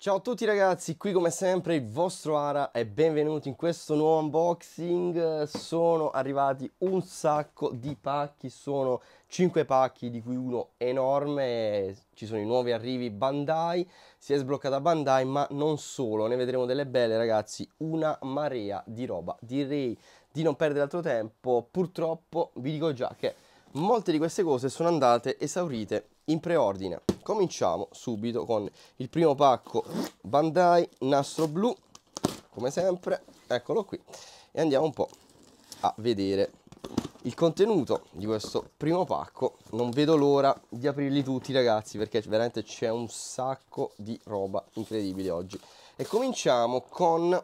Ciao a tutti ragazzi, qui come sempre il vostro Ara e benvenuti in questo nuovo unboxing Sono arrivati un sacco di pacchi, sono 5 pacchi di cui uno enorme Ci sono i nuovi arrivi Bandai, si è sbloccata Bandai ma non solo Ne vedremo delle belle ragazzi, una marea di roba Direi di non perdere altro tempo, purtroppo vi dico già che molte di queste cose sono andate esaurite in preordine. Cominciamo subito con il primo pacco Bandai nastro blu, come sempre, eccolo qui, e andiamo un po' a vedere il contenuto di questo primo pacco. Non vedo l'ora di aprirli tutti ragazzi perché veramente c'è un sacco di roba incredibile oggi. E cominciamo con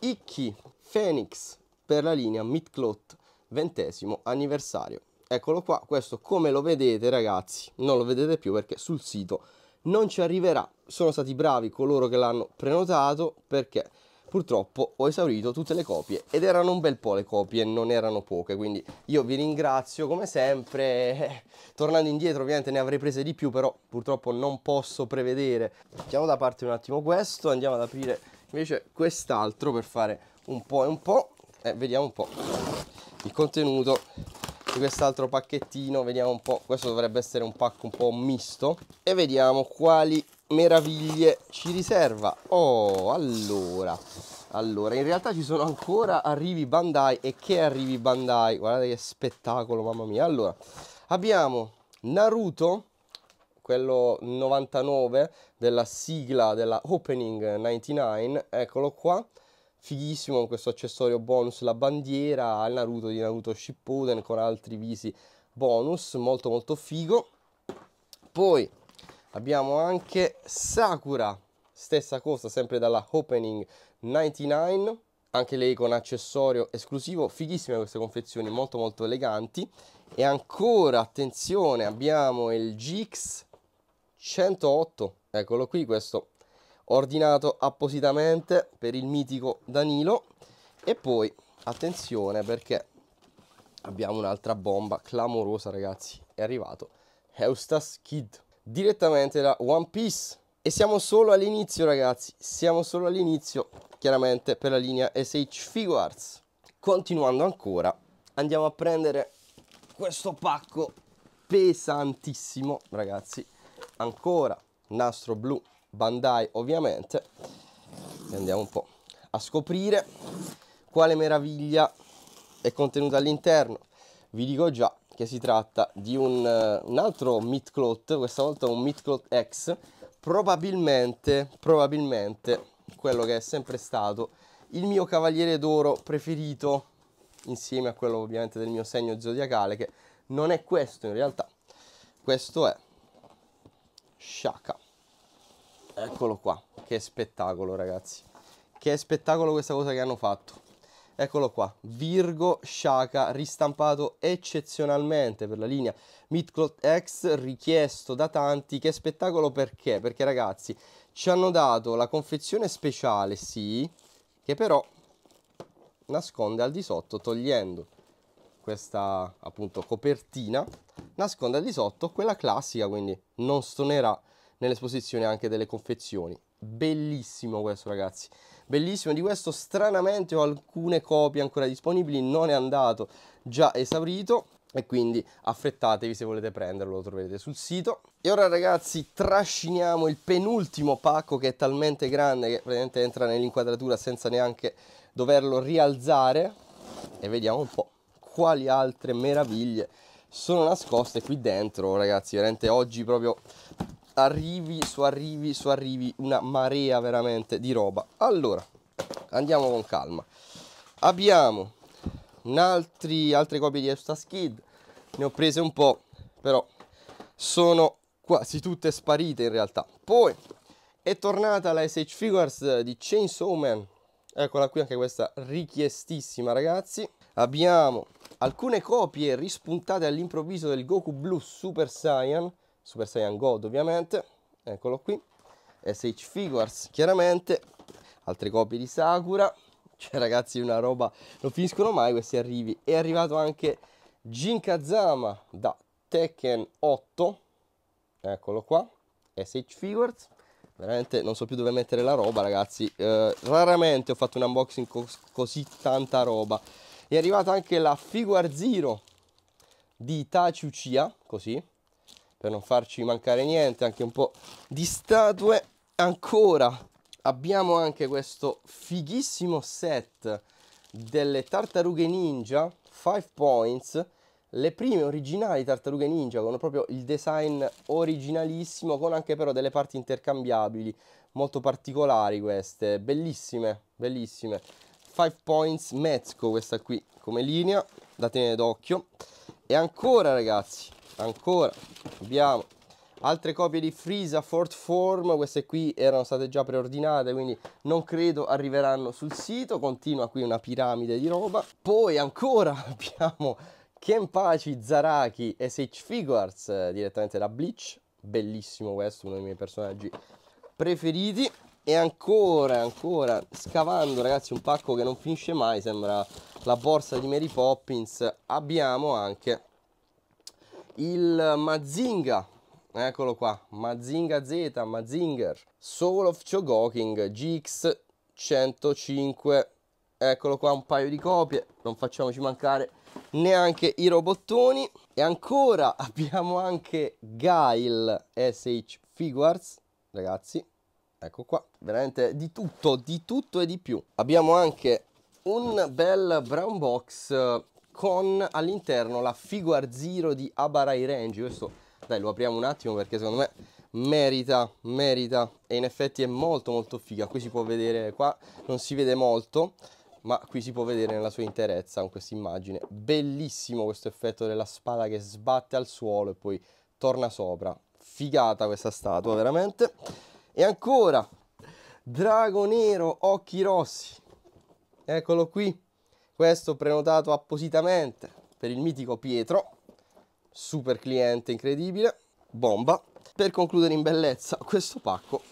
Ikki Phoenix per la linea Midcloth ventesimo anniversario eccolo qua questo come lo vedete ragazzi non lo vedete più perché sul sito non ci arriverà sono stati bravi coloro che l'hanno prenotato perché purtroppo ho esaurito tutte le copie ed erano un bel po' le copie, non erano poche, quindi io vi ringrazio come sempre, tornando indietro ovviamente ne avrei prese di più, però purtroppo non posso prevedere. Mettiamo da parte un attimo questo, andiamo ad aprire invece quest'altro per fare un po' e un po', e eh, vediamo un po' il contenuto di quest'altro pacchettino vediamo un po' questo dovrebbe essere un pack un po' misto e vediamo quali meraviglie ci riserva oh allora allora in realtà ci sono ancora arrivi Bandai e che arrivi Bandai guardate che spettacolo mamma mia allora abbiamo Naruto quello 99 della sigla della Opening 99 eccolo qua fighissimo con questo accessorio bonus la bandiera al Naruto di Naruto Shippuden con altri visi bonus, molto molto figo. Poi abbiamo anche Sakura, stessa cosa, sempre dalla Opening 99, anche lei con accessorio esclusivo, fighissime queste confezioni, molto molto eleganti. E ancora, attenzione, abbiamo il GX 108, eccolo qui, questo ordinato appositamente per il mitico Danilo e poi attenzione perché abbiamo un'altra bomba clamorosa ragazzi è arrivato Eustace Kid direttamente da One Piece e siamo solo all'inizio ragazzi siamo solo all'inizio chiaramente per la linea SH Figuarts continuando ancora andiamo a prendere questo pacco pesantissimo ragazzi ancora nastro blu Bandai ovviamente e andiamo un po' a scoprire quale meraviglia è contenuta all'interno vi dico già che si tratta di un, eh, un altro meat cloth questa volta un meat cloth X probabilmente probabilmente quello che è sempre stato il mio cavaliere d'oro preferito insieme a quello ovviamente del mio segno zodiacale che non è questo in realtà questo è Shaka Eccolo qua, che spettacolo ragazzi. Che spettacolo questa cosa che hanno fatto. Eccolo qua, Virgo Shaka ristampato eccezionalmente per la linea Midcloth X richiesto da tanti. Che spettacolo perché? Perché ragazzi ci hanno dato la confezione speciale, sì, che però nasconde al di sotto togliendo questa appunto copertina, nasconde al di sotto quella classica, quindi non stonerà nell'esposizione anche delle confezioni. Bellissimo questo ragazzi, bellissimo di questo stranamente ho alcune copie ancora disponibili, non è andato già esaurito e quindi affrettatevi se volete prenderlo, lo troverete sul sito. E ora ragazzi trasciniamo il penultimo pacco che è talmente grande che praticamente entra nell'inquadratura senza neanche doverlo rialzare e vediamo un po' quali altre meraviglie sono nascoste qui dentro ragazzi veramente oggi proprio arrivi su arrivi su arrivi una marea veramente di roba allora andiamo con calma abbiamo altri, altre copie di Kid ne ho prese un po' però sono quasi tutte sparite in realtà poi è tornata la SH Figures di Chainsaw Man eccola qui anche questa richiestissima ragazzi abbiamo alcune copie rispuntate all'improvviso del Goku Blue Super Saiyan Super Saiyan God ovviamente, eccolo qui, SH Figures chiaramente, altre copie di Sakura, cioè ragazzi una roba, non finiscono mai questi arrivi, è arrivato anche Jin Kazama da Tekken 8, eccolo qua, SH Figures, veramente non so più dove mettere la roba ragazzi, eh, raramente ho fatto un unboxing con così tanta roba, è arrivata anche la Figure Zero di Itachi Uchiha, così, per non farci mancare niente, anche un po' di statue. Ancora abbiamo anche questo fighissimo set delle tartarughe ninja 5 points le prime originali tartarughe ninja con proprio il design originalissimo con anche però delle parti intercambiabili molto particolari queste bellissime bellissime 5 points mezzo questa qui come linea da tenere d'occhio e ancora ragazzi ancora abbiamo altre copie di Freeza Fort Form queste qui erano state già preordinate quindi non credo arriveranno sul sito continua qui una piramide di roba poi ancora abbiamo Kenpachi Zaraki SH Figures direttamente da Bleach bellissimo questo uno dei miei personaggi preferiti e ancora ancora scavando ragazzi un pacco che non finisce mai sembra la borsa di Mary Poppins abbiamo anche il Mazinga, eccolo qua, Mazinga Z, Mazinger, Soul of Chogoking GX 105, eccolo qua un paio di copie, non facciamoci mancare neanche i robottoni. E ancora abbiamo anche Gail SH Figures, ragazzi, ecco qua, veramente di tutto, di tutto e di più. Abbiamo anche un bel brown box con all'interno la Figuar Zero di Abarai Range. Questo, dai, lo apriamo un attimo perché secondo me merita, merita e in effetti è molto molto figa. Qui si può vedere, qua non si vede molto, ma qui si può vedere nella sua interezza con questa immagine. Bellissimo questo effetto della spada che sbatte al suolo e poi torna sopra. Figata questa statua, veramente. E ancora, drago nero, occhi rossi. Eccolo qui questo prenotato appositamente per il mitico Pietro, super cliente incredibile, bomba. Per concludere in bellezza questo pacco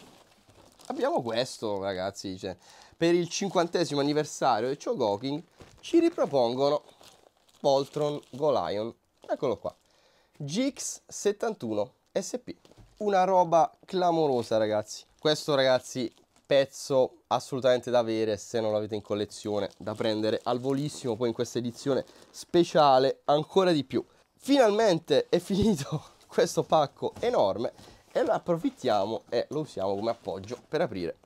abbiamo questo ragazzi, cioè, per il cinquantesimo anniversario di Chogoking ci ripropongono Voltron Golion, eccolo qua, GX71 SP, una roba clamorosa ragazzi, questo ragazzi pezzo assolutamente da avere se non l'avete in collezione, da prendere al volissimo poi in questa edizione speciale ancora di più. Finalmente è finito questo pacco enorme e lo approfittiamo e lo usiamo come appoggio per aprire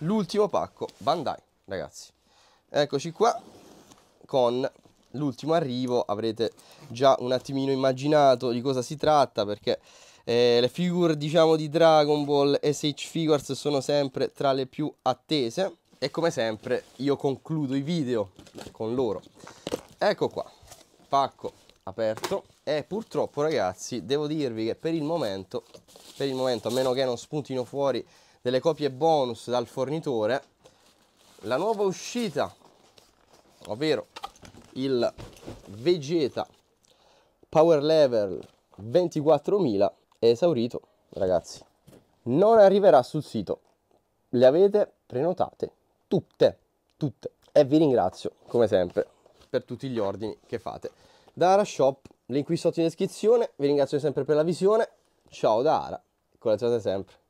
l'ultimo pacco Bandai, ragazzi. Eccoci qua con l'ultimo arrivo, avrete già un attimino immaginato di cosa si tratta perché eh, le figure diciamo di Dragon Ball SH Figures sono sempre tra le più attese e come sempre io concludo i video con loro. Ecco qua, pacco aperto e purtroppo ragazzi devo dirvi che per il momento, per il momento a meno che non spuntino fuori delle copie bonus dal fornitore, la nuova uscita, ovvero il Vegeta Power Level 24000 è esaurito, ragazzi. Non arriverà sul sito. Le avete prenotate tutte, tutte. E vi ringrazio, come sempre, per tutti gli ordini che fate. Da Ara Shop, link qui sotto in descrizione. Vi ringrazio sempre per la visione. Ciao da Ara, coraggio sempre.